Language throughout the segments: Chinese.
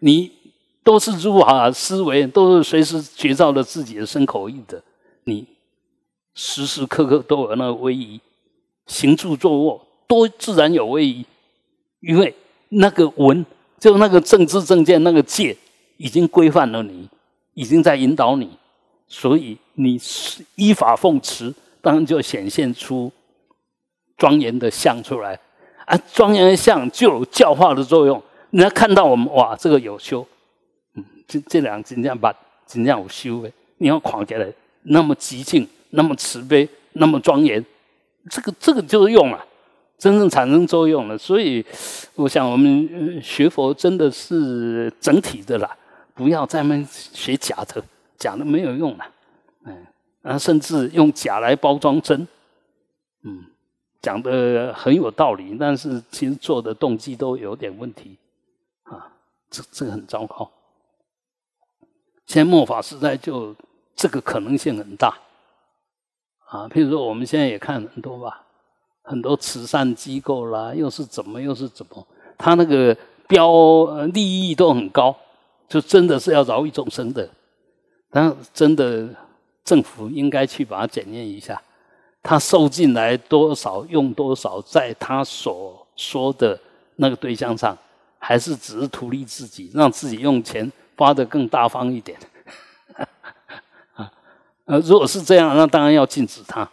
你都是诸法思维，都是随时觉照了自己的身口意的。你时时刻刻都有那个威仪，行住坐卧都自然有威仪，因为那个文，就那个政治政见那个戒，已经规范了你，已经在引导你，所以你依法奉持，当然就显现出庄严的相出来。啊，庄严的相就有教化的作用。你要看到我们哇，这个有修，嗯，这这两金匠把金匠有修的，你要狂起来，那么激进，那么慈悲，那么庄严，这个这个就是用了，真正产生作用了。所以，我想我们学佛真的是整体的啦，不要再么学假的，假的没有用了，嗯，然后甚至用假来包装真，嗯，讲的很有道理，但是其实做的动机都有点问题。这这个很糟糕，现在末法时代就这个可能性很大，啊，譬如说我们现在也看很多吧，很多慈善机构啦，又是怎么又是怎么，他那个标利益都很高，就真的是要饶益众生的，但真的政府应该去把它检验一下，他收进来多少，用多少，在他所说的那个对象上。还是只是图利自己，让自己用钱花得更大方一点。啊，如果是这样，那当然要禁止他，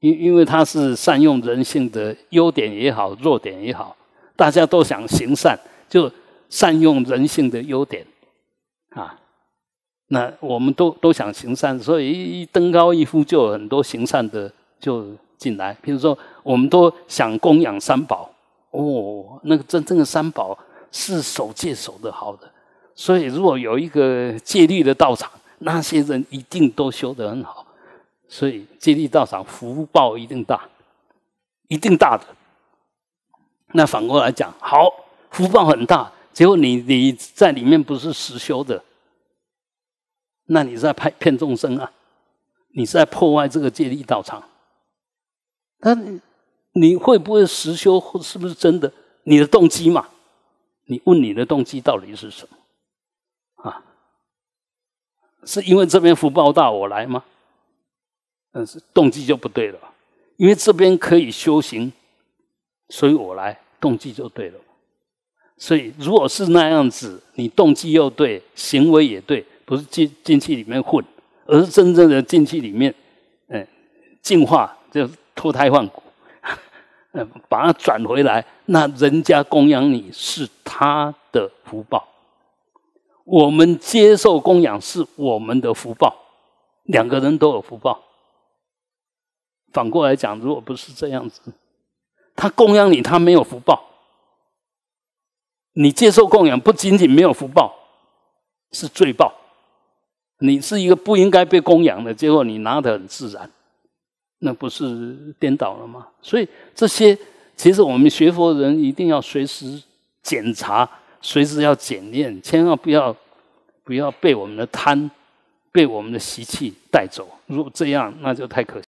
因因为他是善用人性的优点也好，弱点也好，大家都想行善，就善用人性的优点，啊，那我们都都想行善，所以一登高一呼，就有很多行善的就进来。比如说，我们都想供养三宝。哦，那个真正的三宝是守戒守的好的，所以如果有一个戒律的道场，那些人一定都修得很好，所以戒律道场福报一定大，一定大的。那反过来讲，好福报很大，结果你你在里面不是实修的，那你在骗骗众生啊，你在破坏这个戒律道场，那。你会不会实修？或是不是真的？你的动机嘛？你问你的动机到底是什么？啊，是因为这边福报大，我来吗？嗯，动机就不对了。因为这边可以修行，所以我来，动机就对了。所以如果是那样子，你动机又对，行为也对，不是进进去里面混，而是真正的进去里面，嗯，进化，就脱胎换骨。嗯，把它转回来，那人家供养你是他的福报，我们接受供养是我们的福报，两个人都有福报。反过来讲，如果不是这样子，他供养你，他没有福报；你接受供养，不仅仅没有福报，是罪报。你是一个不应该被供养的，结果你拿的很自然。那不是颠倒了吗？所以这些，其实我们学佛人一定要随时检查，随时要检验，千万不要不要被我们的贪、被我们的习气带走。如果这样，那就太可惜。